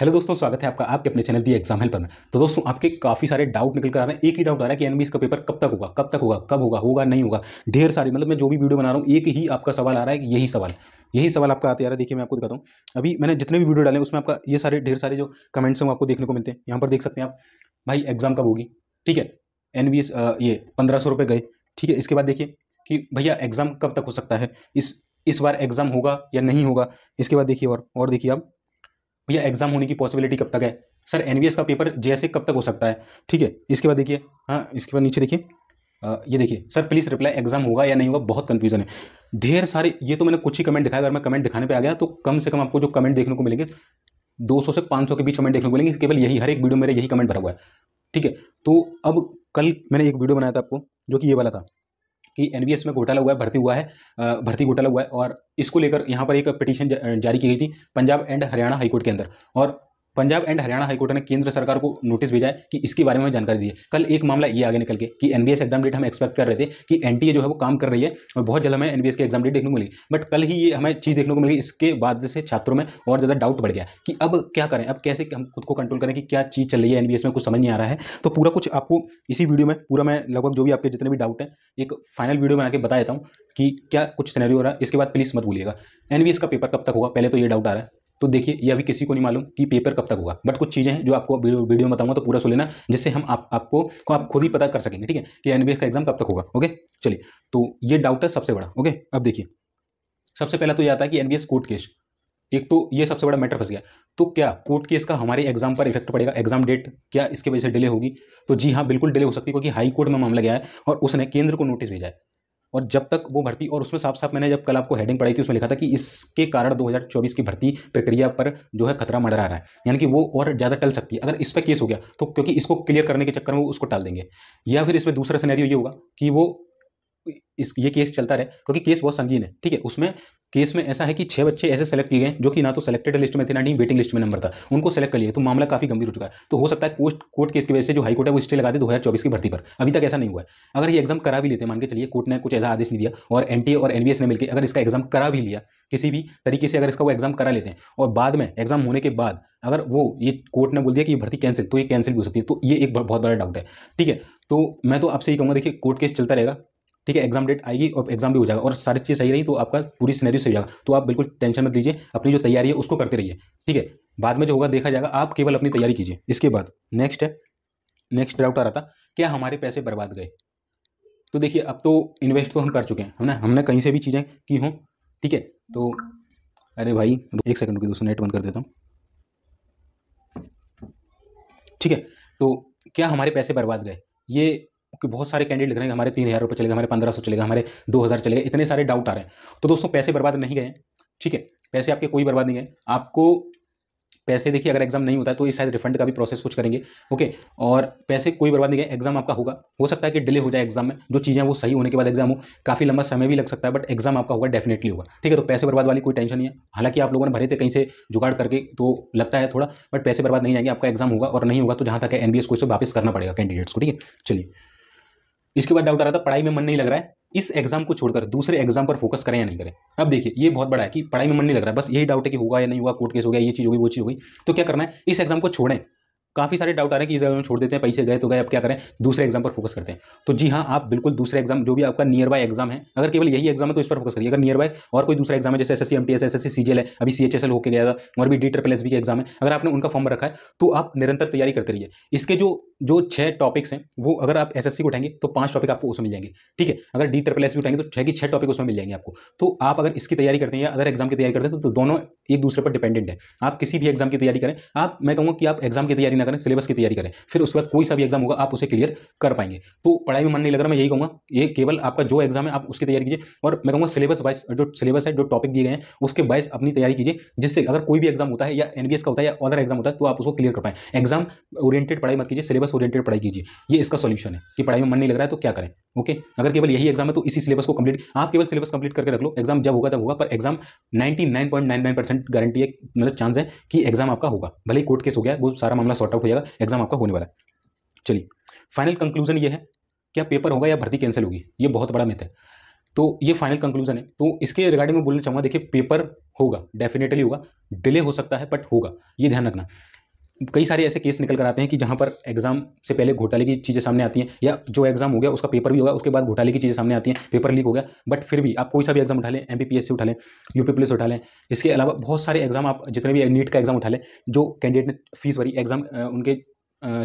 hello दोस्तों स्वागत है आपका आपके अपने चैनल दी एग्जाम हेल्पर में तो दोस्तों आपके काफ़ी सारे डाउट निकल कर आ रहे हैं एक ही डाउट आ रहा है कि एनबीएस का पेपर कब तक होगा कब तक होगा कब होगा होगा नहीं होगा ढेर सारे मतलब मैं जो भी वीडियो बना रहा हूँ एक ही आपका सवाल आ रहा है कि यही सवाल यही सवाल आपका आते आ रहा है देखिए मैं आपको दिखाता हूँ अभी मैंने जितने भी वीडियो डाले उसमें आपका ये सारे ढेर सारे जो कमेंट्स हैं आपको देखने को मिलते हैं यहाँ पर देख सकते हैं आप भाई एग्जाम कब होगी ठीक है एन ये पंद्रह सौ गए ठीक है इसके बाद देखिए कि भैया एग्ज़ाम कब तक हो सकता है इस इस बार एग्ज़ाम होगा या नहीं होगा इसके बाद देखिए और और देखिए आप भैया एग्जाम होने की पॉसिबिलिटी कब तक है सर एन का पेपर जैसे कब तक हो सकता है ठीक है इसके बाद देखिए हाँ इसके बाद नीचे देखिए ये देखिए सर प्लीज़ रिप्लाई एग्जाम होगा या नहीं होगा बहुत कंफ्यूजन है ढेर सारे ये तो मैंने कुछ ही कमेंट दिखाया अगर मैं कमेंट दिखाने पे आ गया तो कम से कम आपको जो कमेंट देखने को मिलेंगे 200 से 500 के बीच कमेंट देखने को मिलेंगे केवल यही हर एक वीडियो मेरे यही कमेंट भरा हुआ है ठीक है तो अब कल मैंने एक वीडियो बनाया था आपको जो कि ये वाला था कि एन में घोटाला हुआ है भर्ती हुआ है भर्ती घोटाला हुआ है और इसको लेकर यहाँ पर एक पिटीशन जारी की गई थी पंजाब एंड हरियाणा हाईकोर्ट के अंदर और पंजाब एंड हरियाणा हाईकोर्ट ने केंद्र सरकार को नोटिस भेजा है कि इसके बारे में जानकारी दी है कल एक मामला ये आगे निकल के कि एनबीएस एग्जाम डेट हम एक्सपेक्ट कर रहे थे कि एनटीए जो है वो काम कर रही है और बहुत जल्द हमें एनबीएस के एग्जाम डेट देखने को मिली बट कल ही ये हमें चीज़ देखने को मिली इसके बाद से छात्रों में और ज़्यादा डाउट बढ़ गया कि अब क्या करें अब कैसे हम खुद को कंट्रोल करें कि क्या चीज़ चल रही है एनबीएस में कुछ समझ नहीं आ रहा है तो पूरा कुछ आपको इसी वीडियो में पूरा मैं लगभग जो भी आपके जितने भी डाउट हैं एक फाइनल वीडियो बना के बता देता हूँ कि क्या कुछ सैनरी हो रहा है इसके बाद प्लीज़ मत भूलिएगा एनबीएस का पेपर कब तक होगा पहले तो ये डाउट आ रहा है तो देखिए ये अभी किसी को नहीं मालूम कि पेपर कब तक होगा बट कुछ चीज़ें हैं जो आपको वीडियो में बताऊंगा तो पूरा सुन लेना जिससे हम आप आपको को आप खुद ही पता कर सकेंगे ठीक है कि एन का एग्जाम कब तक होगा ओके चलिए तो ये डाउट है सबसे बड़ा ओके अब देखिए सबसे पहला तो ये आता है कि एन कोर्ट केस एक तो ये सबसे बड़ा मैटर फंस गया तो क्या कोर्ट केस का हमारे एग्जाम पर इफेक्ट पड़ेगा एग्जाम डेट क्या इसके वजह से डिले होगी तो जी हाँ बिल्कुल डिले हो सकती है क्योंकि हाई कोर्ट में मामला गया है और उसने केंद्र को नोटिस भेजा है और जब तक वो भर्ती और उसमें साफ साफ मैंने जब कल आपको हेडिंग पढ़ाई थी उसमें लिखा था कि इसके कारण 2024 की भर्ती प्रक्रिया पर जो है खतरा मंडरा रहा है यानी कि वो और ज़्यादा टल सकती है अगर इस पर केस हो गया तो क्योंकि इसको क्लियर करने के चक्कर में वो उसको टाल देंगे या फिर इसमें दूसरा सिनेरियो ये होगा कि वो इस ये केस चलता रहे क्योंकि केस बहुत संगीन है ठीक है उसमें केस में ऐसा है कि छह बच्चे ऐसे सेलेक्ट किए गए जो कि ना तो सेलेक्टेड लिस्ट में थे ना ही वेटिंग लिस्ट में नंबर था उनको सेलेक्ट कर लिया तो मामला काफी गंभीर हो चुका है तो हो सकता है कोर्ट कोर्ट केस की वजह से जो हाईकोर्ट है वो स्टे लगा दे दो हज़ार चौबीस की भर्ती पर अभी तक ऐसा नहीं हुआ है अगर ये एग्जाम करा भी लेते मान के चलिए कोर्ट ने कुछ ऐसा आदेश नहीं दिया और एन और एन ने मिलकर अगर इसका एग्जाम करा भी लिया किसी भी तरीके से अगर इसका वो एग्जाम करा लेते हैं और बाद में एग्जाम होने के बाद अगर वो ये कोर्ट ने बोल दिया कि ये भर्ती कैंसिल तो ये कैंसिल भी हो सकती है तो ये एक बहुत बड़ा डाउट है ठीक है तो मैं तो आपसे ये कहूँगा देखिए कोर्ट केस चलता रहेगा ठीक है एग्जाम डेट आएगी और एग्जाम भी हो जाएगा और सारी चीज़ सही रही तो आपका पूरी सिनेरियो सही जाएगा तो आप बिल्कुल टेंशन मत लीजिए अपनी जो तैयारी है उसको करते रहिए ठीक है बाद में जो होगा देखा जाएगा आप केवल अपनी तैयारी कीजिए इसके बाद नेक्स्ट है नेक्स्ट डाउट आ रहा था क्या हमारे पैसे बर्बाद गए तो देखिए अब तो इन्वेस्ट तो हम कर चुके हैं हमने हमने कहीं से भी चीज़ें की हों ठीक है तो अरे भाई एक सेकंड रुकी दोस्तों नेट बंद कर देता हूँ ठीक है तो क्या हमारे पैसे बर्बाद गए ये क्योंकि बहुत सारे कैंडिडेट लग रहे हैं हमारे तीन हज़ार रुपये चलेगा हमारे पंद्रह सौ चलेगा हमारे दो हज़ार चलेगा इतने सारे डाउट आ रहे हैं तो दोस्तों पैसे बर्बाद नहीं गए ठीक है पैसे आपके कोई बर्बाद नहीं गए आपको पैसे देखिए अगर एग्जाम नहीं होता है तो ये शायद रिफंड का भी प्रोसेस कुछ करेंगे ओके और पैसे कोई बर्बाद नहीं गए एग्जाम आपका होगा हो सकता है कि डिले हो जाए एग्जाम में जो चीज़ें वो सही होने के बाद एग्जाम हो काफ़ी लंबा समय भी लग सकता है बट एग्जाम आपका होगा डेफिनेटली होगा ठीक है तो पैसे बर्बाद वाली कोई टेंशन नहीं है हालांकि आप लोगों ने भरे थे कहीं से जुगाड़ करके तो लगता है थोड़ा बट पैसे बर्बाद नहीं जाएंगे आपका एग्जाम होगा और नहीं होगा तो जहाँ तक है एन बी एस वापस करना पड़ेगा कैंडिडेट्स को ठीक है चलिए इसके बाद डाउट आ रहा था पढ़ाई में मन नहीं लग रहा है इस एग्जाम को छोड़कर दूसरे एग्जाम पर फोकस करें या नहीं करें अब देखिए ये बहुत बड़ा है कि पढ़ाई में मन नहीं लग रहा है बस यही डाउट है कि होगा या नहीं होगा कोर्ट केस हो गया ये चीज़ होगी वो चीज़ होगी तो क्या करना है इस एग्जाम को छोड़ें काफ़ी सारे डाउट आ रहे हैं कि इस एग्जाम छोड़ देते हैं पैसे गए तो गए अब क्या करें दूसरे एग्जाम पर फोकस करते हैं तो जी हाँ आप बिल्कुल दूसरे एग्जाम जो भी आपका नियर बाय एग्जाम है अगर केवल यही एग्जाम है तो इस पर फोकस करिए अगर नियर बाय और कोई दूसरा एग्जाम है जैसे S S C M T S S S C CGL है अभी सी एच एस एल होकर गया था और भी डी ट्रिपल एस बी के एग्जाम है अगर आपने उनका फॉर्म रखा है तो आप निरंतर तैयारी करते रहिए इसके जो जो छह टॉपिक्स हैं वो अगर आप एस एस सी को उठाएंगे तो पांच टॉपिक आपको उसमें मिल जाएंगे ठीक है अगर डी ट्रिपल एस भी उठाएंगे तो छः की छः टॉपिक उसमें मिल जाएंगे आपको तो आप अगर इसकी तैयारी करते हैं या अदर एग्जाम की तैयारी करते हैं तो दोनों एक दूसरे पर डिपेंडेंट है आप किसी भी एग्जाम की तैयारी करें आप मैं कहूँगा कि आप एग्जाम की तैयारी ना ना करें सिलेबस की तैयारी करें फिर उसके बाद कोई सा भी एग्जाम होगा आप उसे क्लियर कर पाएंगे तो पढ़ाई में मन नहीं लग रहा मैं यही कहूँगा ये केवल आपका जो एग्जाम है आप उसकी तैयारी कीजिए और मैं कहूँगा सिलेबस वाइज जो सिलेबस है जो टॉपिक दिए गए हैं उसके वाइज अपनी तैयारी कीजिए जिससे अगर कोई भी एग्जाम होता है या एनबीएस का होता है या अदर एग्जाम होता है तो आप उसको क्लियर कर पाएँ एग्जाम ओरिएंटेड पढ़ाई मत कीजिए सिलेबस ओरिएंटेड पढ़ाई कीजिए ये इसका सोल्यूशन है कि पढ़ाई में मन नहीं लग रहा है तो क्या करें ओके अगर केवल यही एग्जाम है तो इसी सिलेबस को कंप्लीट आप केवल सिलेबस कंप्लीट करके रख लो एग्जाम जब होगा तब होगा पर exam nine nine point nine percent guarantee है मतलब चांस है कि एग्जाम आपका होगा भले ही कोर्ट केस हो गया वो सारा मामला सॉर्ट आउट हो जाएगा एग्जाम आपका होने वाला है चलिए फाइनल कंक्लूजन ये है क्या पेपर होगा या भर्ती कैंसिल होगी ये बहुत बड़ा मिथ है तो ये फाइनल कंक्लूजन है तो इसके रिगार्डिंग मैं बोलना चाहूँगा देखिए पेपर होगा डेफिनेटली होगा डिले हो सकता है बट होगा ये ध्यान रखना कई सारे ऐसे केस निकल कर आते हैं कि जहाँ पर एग्जाम से पहले घोटाले की चीज़ें सामने आती हैं या जो एग्जाम हो गया उसका पेपर भी होगा उसके बाद घोटाले की चीज़ें सामने आती हैं पेपर लीक हो गया बट फिर भी आप कोई सा भी एग्जाम उठा लें एम उठा लें पी पुलिस उठा लें इसके अलावा बहुत सारे एग्जाम आप जितने भी नीट का एग्जाम उठा लें जो कैंडिडेट ने फीस भरी एग्जाम उनके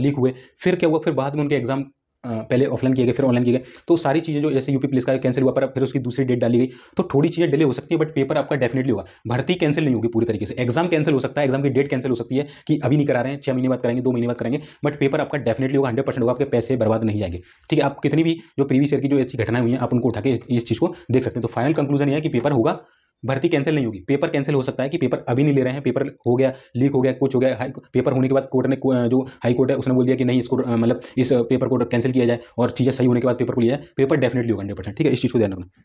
लीक हुए फिर क्या हुआ फिर बाद में उनके एग्जाम पहले ऑफलाइन किए गए फिर ऑनलाइन किए गए तो सारी चीज़ें जो जैसे यूपी पुलिस का कैंसिल हुआ पर फिर उसकी दूसरी डेट डाली गई तो थोड़ी चीज़ें डिले हो सकती है बट पेपर आपका डेफिनेटली होगा भर्ती कैंसिल नहीं होगी पूरी तरीके से एग्जाम कैंसिल हो सकता है एग्जाम की डेट कैंसिल हो सकती है कि अभी नहीं करा रहे हैं छह महीने बाद करेंगे दो महीने बाद करेंगे बट पेपर आपका डेफिनेटली होगा हंड्रेड होगा आपके पैसे बर्बाद नहीं जाएंगे ठीक है आप कितनी भी जो प्रीवियस ईयर की जो ऐसी घटनाएं हुई हैं आप उनको उठा के इस चीज़ को देख सकते हैं तो फाइनल कंक्लूजन ये है कि पेपर होगा भर्ती कैंसिल नहीं होगी पेपर कैंसिल हो सकता है कि पेपर अभी नहीं ले रहे हैं पेपर हो गया लीक हो गया कुछ हो गया पेपर होने के बाद कोर्ट ने जो हाई कोर्ट है उसने बोल दिया कि नहीं इसको मतलब इस पेपर को कैंसिल किया जाए और चीज़ें सही होने के बाद पेपर को लिया जाए पेपर डेफिनेटली होगा हंड्रेड ठीक है इस चीज़ को ध्यान रखना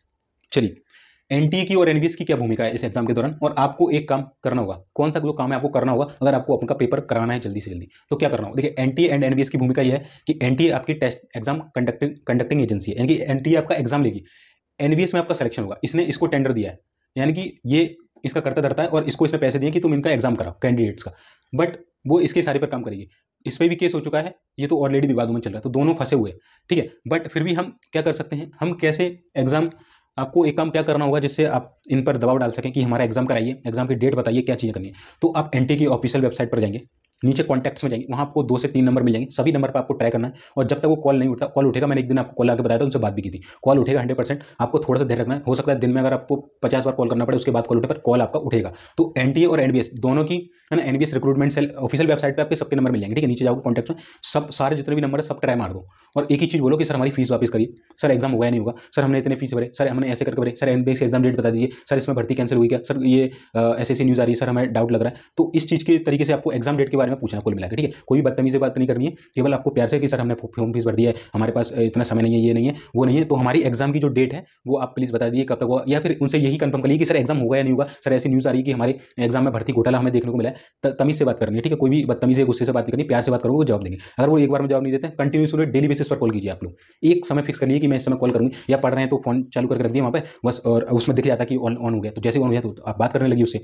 चलिए एन की और एन की क्या भूमिका है इस एग्जाम के दौरान और आपको एक काम करना होगा कौन सा जो काम है आपको करना होगा अगर आपको अपना पेपर कराना है जल्दी से जल्दी तो क्या करना होगा देखिए एन एंड एन की भूमिका यह है कि एन आपकी test exam conducting conducting agency है यानी कि एन आपका एग्जाम लेगी एन में आपका सिलेक्शन होगा इसने इसको टेंडर दिया है यानी कि ये इसका करता धरता है और इसको इसमें पैसे दिए कि तुम इनका एग्जाम कराओ कैंडिडेट्स का बट वो इसके सारे पर काम करेगी इस पर भी केस हो चुका है ये तो ऑलरेडी विवाद में चल रहा है तो दोनों फंसे हुए ठीक है बट फिर भी हम क्या कर सकते हैं हम कैसे एग्जाम आपको एक काम क्या करना होगा जिससे आप इन पर दबाव डाल सकें कि हमारा एग्जाम कराइए एग्जाम की डेट बताइए क्या चीज़ें करनी है तो आप एन की ऑफिशियल वेबसाइट पर जाएंगे नीचे कॉन्टैक्ट्स में जाएंगे वहाँ आपको दो से तीन नंबर मिल जाएंगे सभी नंबर पर आपको ट्राई करना है और जब तक वो कॉल नहीं उठता कॉल उठेगा मैंने एक दिन आपको कॉल आकर बताया था उनसे बात भी की थी कॉल उठेगा हंड्रेड परसेंट आपको थोड़ा सा ध्यान रखना है हो सकता है दिन में अगर आपको पचास बार कॉल करना पड़े उसके बाद कॉल उठे पर कॉल आपका उठेगा तो एन और एन दोनों की है ना N recruitment cell official website पर आपके सबके नंबर मिलेंगे ठीक है नीचे जाओ कॉन्टैक्ट में सब सारे जितने भी नंबर है सब ट्राई मार दो और एक ही चीज़ बोलो कि सर हमारी फीस वापस करिए सर एग्जाम हुआ नहीं होगा सर हमने इतने फीस भरे सर हमने ऐसे करके भरे सर एन के एग्जाम डेट बता दीजिए सर इसमें भर्ती कैंसिल हुई क्या सर ये ऐसी ऐसी न्यूज़ आ रही है सर हमें डाउट लग रहा है तो इस चीज़ के तरीके से आपको एग्जाम डेट के बारे में पूछना कुल मिला ठीक है कोई भी बदतमीजी बात नहीं करनी है केवल आपको प्यार से कि सर हमने फॉर्म फीस भर दिया है हमारे पास इतना समय नहीं है ये नहीं है वो नहीं है तो हमारी एग्जाम की जो डेट है वो आप प्लीज़ बता दिए कब तक होगा या फिर उनसे यही कन्फर्म करिए कि सर एग्जाम होगा या नहीं होगा सर ऐसी न्यूज़ आ रही है कि हमारे एग्जाम में भर्ती घोटाला हमें देखने को मिला है तमीज से बात करनी है ठीक है कोई भी बदतमीजी गुस्से से बात नहीं करनी प्यार से बात करोगे जवाब देंगे अगर वो एक बार में जवाब नहीं देते कंटिन्यूस डेली बेसिस पर कॉल कीजिए आप लोग एक समय फिक्स करिए कि मैं इस समय कॉल करूँगी या पढ़ रहे हैं तो फोन चालू करके रख दिया वहाँ पर बस और उसमें दिख जाता कि ऑन ऑन हो गया तो जैसे ऑन हो गया तो आप बात करने लगी उससे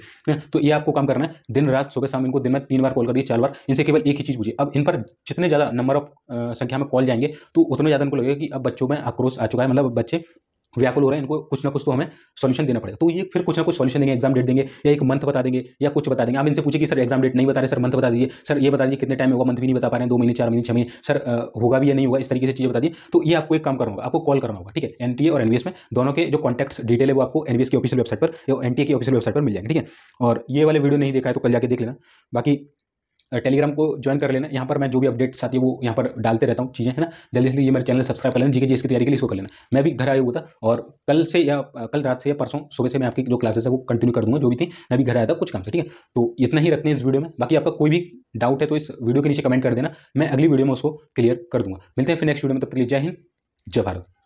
तो ये आपको काम करना है दिन रात सुबह शाम इनको दिन में तीन बार कॉल करिए चार बार इनसे केवल एक ही चीज़ पूछी अब इन पर जितने ज़्यादा नंबर ऑफ संख्या में कॉल जाएंगे तो उतने ज़्यादा इनको लगेगा कि अब बच्चों में आक्रोश आ चुका है मतलब बच्चे व्याकुल हो रहे हैं इनको कुछ ना कुछ तो हमें सॉल्यूशन देना पड़ेगा तो ये फिर कुछ ना कुछ सॉल्यूशन देंगे एग्जाम डेट देंगे या एक मंथ बता देंगे या कुछ बता देंगे आप इनसे पूछे कि सर एग्जाम डेट नहीं बता रहे सर मंथ बता दीजिए सर ये बता दीजिए कितने टाइम होगा मंथ भी नहीं बता पा रहे हैं दो महीने चार महीने छह महीने सर होगा भी या नहीं होगा इस तरीके से चीज़ें बता दी तो ये आपको एक काम करना होगा आपको कॉल करना होगा ठीक है एन और एन में दोनों के जो कॉन्टैक्ट डिटेल है वो आपको एन की ऑफिशियल वेबसाइट पर या एन की ऑफिशियल वेबसाइट पर मिल जाएंगे ठीक है और ये वाले वीडियो नहीं देखा है तो कल जाकर देख लेना बाकी टेलीग्राम को ज्वाइन कर लेना यहाँ पर मैं जो भी अपडेट्स आती है वो यहाँ पर डालते रहता हूँ चीज़ें है ना जल्दी जल्दी ये मेरे चैनल सब्सक्राइब कर लेना जीके जी इसकी तैयारी के लिए इसको कर लेना मैं भी घर आया हुआ था और कल से या कल रात से या परसों सुबह से मैं आपकी जो क्लासेस है वो कंटिन्यू कर दूँगा जो भी थी मैं भी घर आया था कुछ काम से ठीक है तो इतना ही रखते हैं इस वीडियो में बाकी आपका कोई भी डाउट है तो इस वीडियो के नीचे कमेंट कर देना मैं अगली वीडियो में उसको क्लियर कर दूँगा मिलते हैं फिर नेक्स्ट वीडियो में तब तक जय हिंद जय भारत